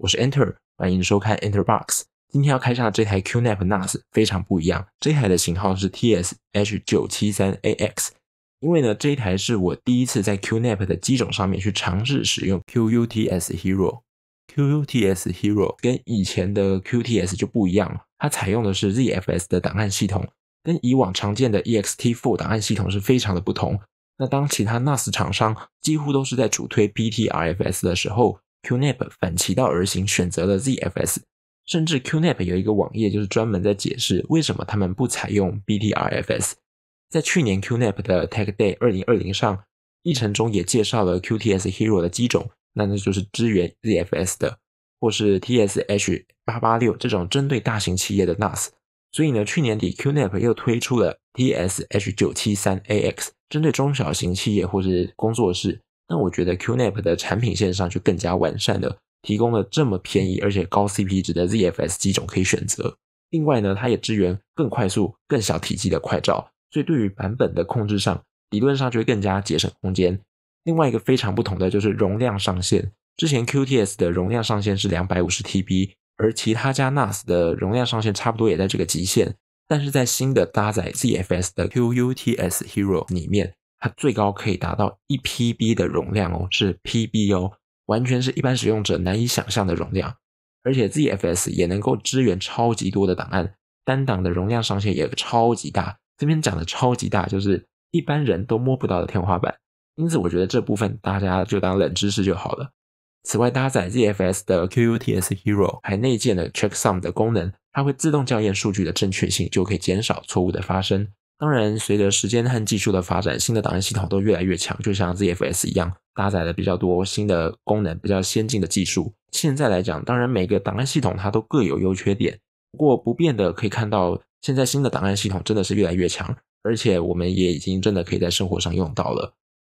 我是 Enter，欢迎收看 Enterbox。今天要开箱的这台 QNAP NAS 非常不一样。这台的型号是 TS-H973AX。因为呢，这一台是我第一次在 QNAP 的机种上面去尝试使用 QUTS Hero。QUTS Hero 跟以前的 QTS 就不一样，了，它采用的是 ZFS 的档案系统，跟以往常见的 EXT4 档案系统是非常的不同。那当其他 NAS 厂商几乎都是在主推 PT-RFS 的时候，QNAP 反其道而行，选择了 ZFS，甚至 QNAP 有一个网页就是专门在解释为什么他们不采用 BTRFS。在去年 QNAP 的 Tech Day 2020上，议程中也介绍了 QTS Hero 的机种，那那就是支援 ZFS 的，或是 TSH 八八六这种针对大型企业的 NAS。所以呢，去年底 QNAP 又推出了 TSH 九七三 AX，针对中小型企业或是工作室。那我觉得 QNAP 的产品线上就更加完善了，提供了这么便宜而且高 CP 值的 ZFS 机种可以选择。另外呢，它也支援更快速、更小体积的快照，所以对于版本的控制上，理论上就会更加节省空间。另外一个非常不同的就是容量上限，之前 QTS 的容量上限是两百五十 TB，而其他家 NAS 的容量上限差不多也在这个极限。但是在新的搭载 ZFS 的 QUTS Hero 里面。它最高可以达到一 PB 的容量哦，是 PB 哦，完全是一般使用者难以想象的容量。而且 ZFS 也能够支援超级多的档案，单档的容量上限也超级大。这边讲的超级大，就是一般人都摸不到的天花板。因此，我觉得这部分大家就当冷知识就好了。此外，搭载 ZFS 的 QUTS Hero 还内建了 Checksum 的功能，它会自动校验数据的正确性，就可以减少错误的发生。当然，随着时间和技术的发展，新的档案系统都越来越强，就像 ZFS 一样，搭载了比较多新的功能，比较先进的技术。现在来讲，当然每个档案系统它都各有优缺点，不过不变的可以看到，现在新的档案系统真的是越来越强，而且我们也已经真的可以在生活上用到了。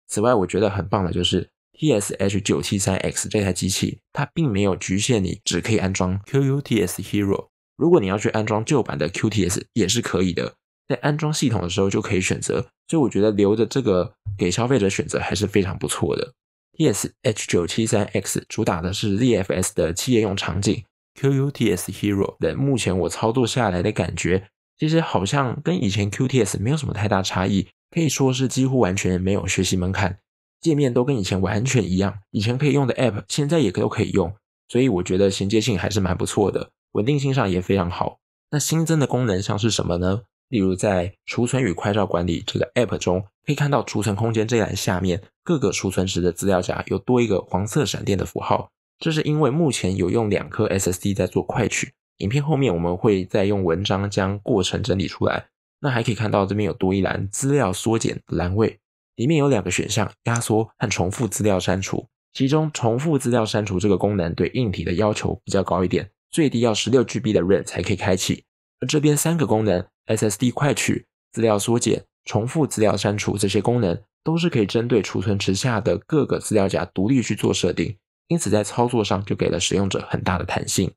此外，我觉得很棒的就是 TSH9T3X 这台机器，它并没有局限你只可以安装 q u t s Hero，如果你要去安装旧版的 QTS 也是可以的。在安装系统的时候就可以选择，所以我觉得留着这个给消费者选择还是非常不错的。T S H 九七三 X 主打的是 Z F S 的企业用场景，Q u T S Hero 等。目前我操作下来的感觉，其实好像跟以前 Q T S 没有什么太大差异，可以说是几乎完全没有学习门槛，界面都跟以前完全一样，以前可以用的 App 现在也都可以用，所以我觉得衔接性还是蛮不错的，稳定性上也非常好。那新增的功能上是什么呢？例如，在储存与快照管理这个 App 中，可以看到储存空间这一栏下面各个储存时的资料夹有多一个黄色闪电的符号，这是因为目前有用两颗 SSD 在做快取。影片后面我们会再用文章将过程整理出来。那还可以看到这边有多一栏资料缩减栏位，里面有两个选项：压缩和重复资料删除。其中重复资料删除这个功能对硬体的要求比较高一点，最低要十六 G B 的 RAM 才可以开启。而这边三个功能。SSD 快取、资料缩减、重复资料删除这些功能，都是可以针对储存池下的各个资料夹独立去做设定，因此在操作上就给了使用者很大的弹性。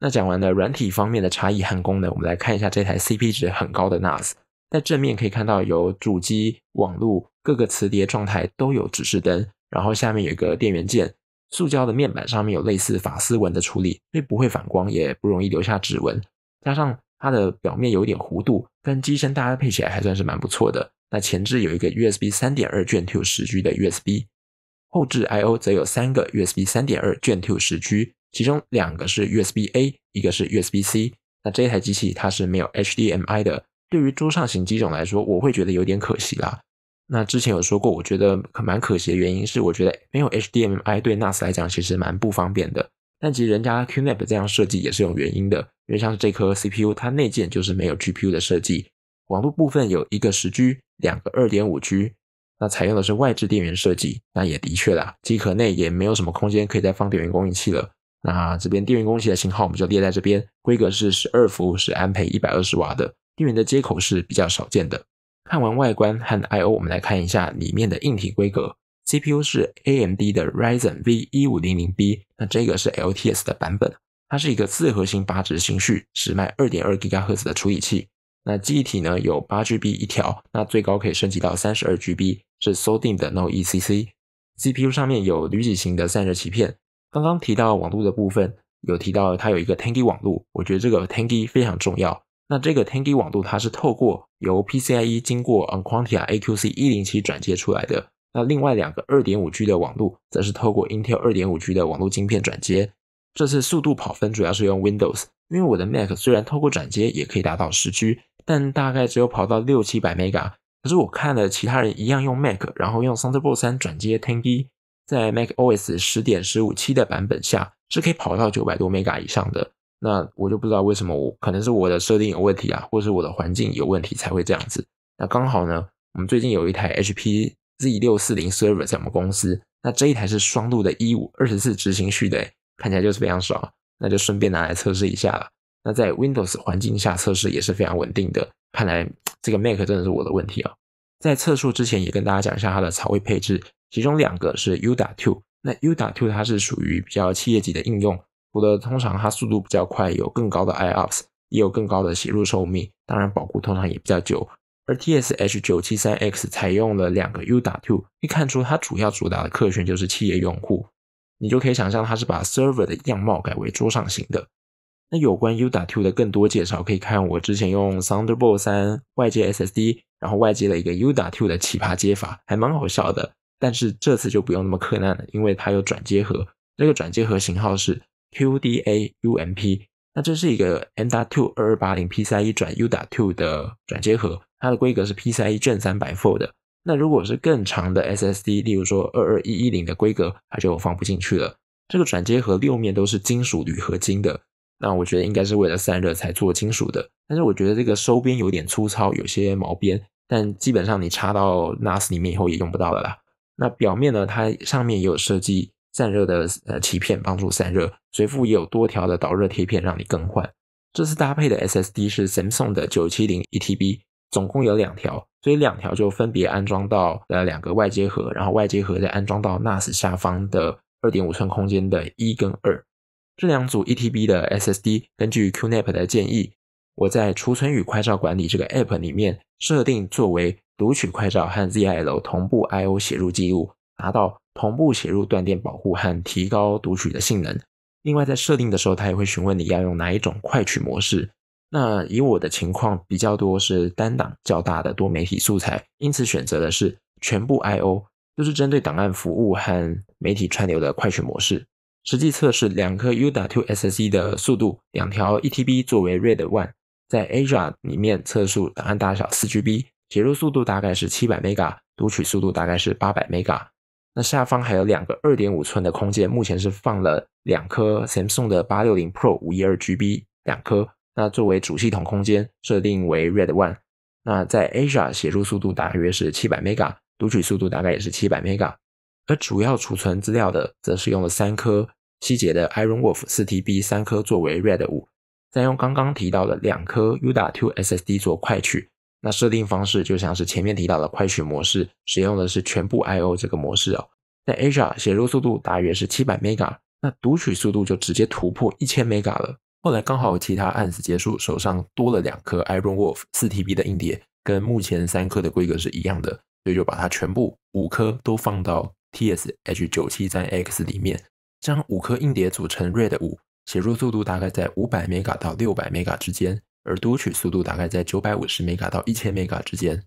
那讲完了软体方面的差异和功能，我们来看一下这台 CP 值很高的 NAS。在正面可以看到有主机、网络、各个磁碟状态都有指示灯，然后下面有一个电源键。塑胶的面板上面有类似法丝纹的处理，所以不会反光，也不容易留下指纹，加上。它的表面有点弧度，跟机身搭配起来还算是蛮不错的。那前置有一个 USB 三点二卷 two 十 G 的 USB，后置 I/O 则有三个 USB 三点二卷 two 十 G，其中两个是 USB A，一个是 USB C。那这台机器它是没有 HDMI 的。对于桌上型机种来说，我会觉得有点可惜啦。那之前有说过，我觉得蛮可惜的原因是，我觉得没有 HDMI 对 NAS 来讲其实蛮不方便的。但其实人家 Qnap 这样设计也是有原因的，因为像是这颗 CPU，它内建就是没有 GPU 的设计，网络部分有一个十 G，两个二点五 G，那采用的是外置电源设计，那也的确啦，机壳内也没有什么空间可以再放电源供应器了。那这边电源供应器的型号我们就列在这边，规格是十二伏，是安培一百二十瓦的，电源的接口是比较少见的。看完外观和 I/O，我们来看一下里面的硬体规格。C P U 是 A M D 的 Ryzen V 一五零零 B，那这个是 L T S 的版本，它是一个四核心八值芯序，只卖二点二吉赫兹的处理器。那记忆体呢有八 G B 一条，那最高可以升级到三十二 G B，是 s o d i n 的，No E C C。C P U 上面有铝质型的散热鳍片。刚刚提到网络的部分，有提到它有一个 T a N G 网络，我觉得这个 T a N G 非常重要。那这个 T a N G 网路它是透过由 P C I E 经过 n Quantia A Q C 一零七转接出来的。那另外两个 2.5G 的网络，则是透过 Intel 2.5G 的网络晶片转接。这次速度跑分主要是用 Windows，因为我的 Mac 虽然透过转接也可以达到十 G，但大概只有跑到六七百 m b g a 可是我看了其他人一样用 Mac，然后用 Thunderbolt 三转接 TenG，在 Mac OS 十点十五七的版本下是可以跑到九百多 m b g a 以上的。那我就不知道为什么，我可能是我的设定有问题啊，或是我的环境有问题才会这样子。那刚好呢，我们最近有一台 HP。Z 六四零 Server 在我们公司，那这一台是双路的，一五二十四执行序的，看起来就是非常爽，那就顺便拿来测试一下了。那在 Windows 环境下测试也是非常稳定的，看来这个 Mac 真的是我的问题啊。在测速之前也跟大家讲一下它的槽位配置，其中两个是 U 打 Two，那 U 打 Two 它是属于比较企业级的应用，我的通常它速度比较快，有更高的 IOPS，也有更高的写入寿命，当然保护通常也比较久。而 T S H 九七三 X 采用了两个 U a Two，可以看出它主要主打的客群就是企业用户，你就可以想象它是把 server 的样貌改为桌上型的。那有关 U a Two 的更多介绍，可以看我之前用 Thunderbolt 三外接 SSD，然后外接了一个 U a Two 的奇葩接法，还蛮好笑的。但是这次就不用那么困难了，因为它有转接盒。这个转接盒型号是 Q D A U M P，那这是一个 U 盘 Two 二二八零 P 三一转 U 盘 Two 的转接盒。它的规格是 PCIe 正三百 four 的，那如果是更长的 SSD，例如说二二一一零的规格，它就放不进去了。这个转接盒六面都是金属铝合金的，那我觉得应该是为了散热才做金属的。但是我觉得这个收边有点粗糙，有些毛边，但基本上你插到 NAS 里面以后也用不到了啦。那表面呢，它上面也有设计散热的呃鳍片，帮助散热，随附也有多条的导热贴片让你更换。这次搭配的 SSD 是 Samsung 的九七零一 TB。总共有两条，所以两条就分别安装到呃两个外接盒，然后外接盒再安装到 NAS 下方的二点五寸空间的一跟二这两组 E T B 的 S S D。根据 Q NAP 的建议，我在储存与快照管理这个 App 里面设定作为读取快照和 Z I l 同步 I O 写入记录，达到同步写入断电保护和提高读取的性能。另外在设定的时候，它也会询问你要用哪一种快取模式。那以我的情况比较多是单档较大的多媒体素材，因此选择的是全部 I/O，就是针对档案服务和媒体串流的快取模式。实际测试两颗 UW2SC 的速度，两条 ETB 作为 Red One，在 Azure 里面测速，档案大小四 GB，写入速度大概是七百 mega，读取速度大概是八百 mega。那下方还有两个二点五寸的空间，目前是放了两颗 Samsung 的八六零 Pro 五一二 GB，两颗。那作为主系统空间设定为 Red One，那在 Azure 写入速度大约是700 Mega，读取速度大概也是700 Mega。而主要储存资料的则是用了三颗希捷的 Iron Wolf 4TB，三颗作为 Red 五，再用刚刚提到的两颗 u d a Two SSD 做快取。那设定方式就像是前面提到的快取模式，使用的是全部 I/O 这个模式哦。在 Azure 写入速度大约是700 Mega，那读取速度就直接突破1000 Mega 了。后来刚好其他案子结束，手上多了两颗 Iron Wolf 四 TB 的硬碟，跟目前三颗的规格是一样的，所以就把它全部五颗都放到 TSH973X 里面，将五颗硬碟组成 RAID 五，写入速度大概在五百 m b p 到六百 m b p 之间，而读取速度大概在九百五十 m b 到一千 Mbps 之间。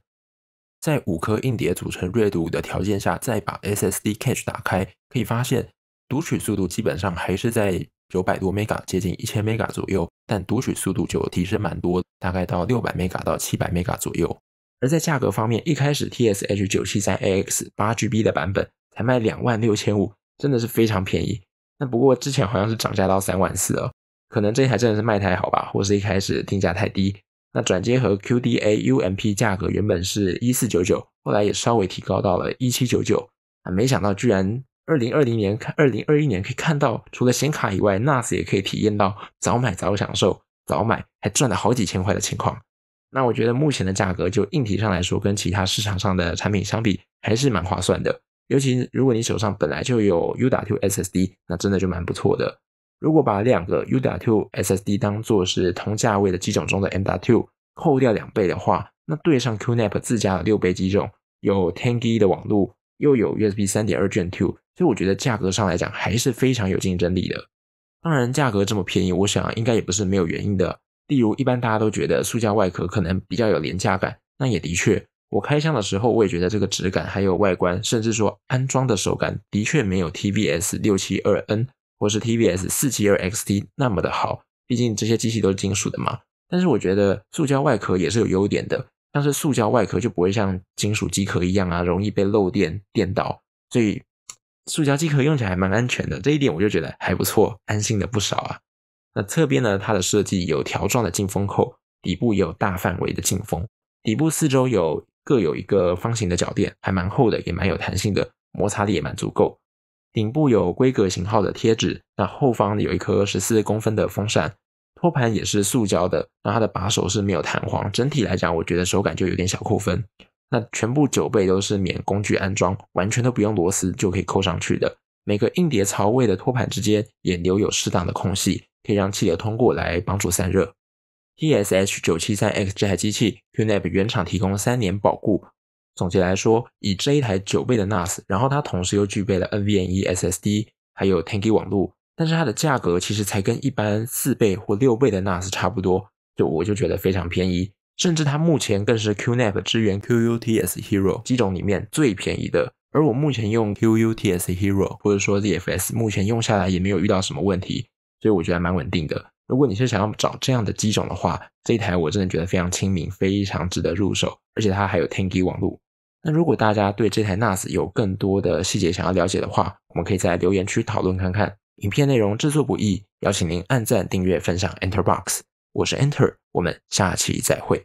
在五颗硬碟组成 RAID 五的条件下，再把 SSD Cache 打开，可以发现读取速度基本上还是在。九百多 mega 接近一千 mega 左右，但读取速度就提升蛮多，大概到六百 mega 到七百 mega 左右。而在价格方面，一开始 T S H 九七三 A X 八 G B 的版本才卖两万六千五，真的是非常便宜。那不过之前好像是涨价到三万四了，可能这一台真的是卖太好吧，或是一开始定价太低。那转接和 Q D A U M P 价格原本是一四九九，后来也稍微提高到了一七九九，啊，没想到居然。二零二零年看二零二一年可以看到，除了显卡以外，NAS 也可以体验到早买早享受，早买还赚了好几千块的情况。那我觉得目前的价格就硬体上来说，跟其他市场上的产品相比还是蛮划算的。尤其如果你手上本来就有 UW2 SSD，那真的就蛮不错的。如果把两个 UW2 SSD 当做是同价位的机种中的 MW2，扣掉两倍的话，那对上 QNAP 自家的六倍机种，有 t a n g 的网络，又有 USB 三点二 Gen2。所以我觉得价格上来讲还是非常有竞争力的。当然，价格这么便宜，我想应该也不是没有原因的。例如，一般大家都觉得塑胶外壳可能比较有廉价感，那也的确。我开箱的时候，我也觉得这个质感还有外观，甚至说安装的手感，的确没有 TBS 六七二 N 或是 TBS 四七二 XT 那么的好。毕竟这些机器都是金属的嘛。但是我觉得塑胶外壳也是有优点的，像是塑胶外壳就不会像金属机壳一样啊，容易被漏电电到。所以。塑胶机壳用起来还蛮安全的，这一点我就觉得还不错，安心的不少啊。那侧边呢，它的设计有条状的进风口，底部也有大范围的进风，底部四周有各有一个方形的脚垫，还蛮厚的，也蛮有弹性的，摩擦力也蛮足够。顶部有规格型号的贴纸，那后方有一颗十四公分的风扇，托盘也是塑胶的，那它的把手是没有弹簧，整体来讲，我觉得手感就有点小扣分。那全部九倍都是免工具安装，完全都不用螺丝就可以扣上去的。每个硬碟槽位的托盘之间也留有适当的空隙，可以让气流通过来帮助散热。TSH 九七三 X 这台机器，Qnap 原厂提供三年保固。总结来说，以这一台九倍的 NAS，然后它同时又具备了 NVMe SSD，还有 t a n k i 网络，但是它的价格其实才跟一般四倍或六倍的 NAS 差不多，就我就觉得非常便宜。甚至它目前更是 Qnap 支援 QUTS Hero 机种里面最便宜的。而我目前用 QUTS Hero 或者说 ZFS，目前用下来也没有遇到什么问题，所以我觉得蛮稳定的。如果你是想要找这样的机种的话，这一台我真的觉得非常亲民，非常值得入手。而且它还有 t n g 翼网路。那如果大家对这台 NAS 有更多的细节想要了解的话，我们可以在留言区讨论看看。影片内容制作不易，邀请您按赞、订阅、分享 Enterbox。我是 Enter，我们下期再会。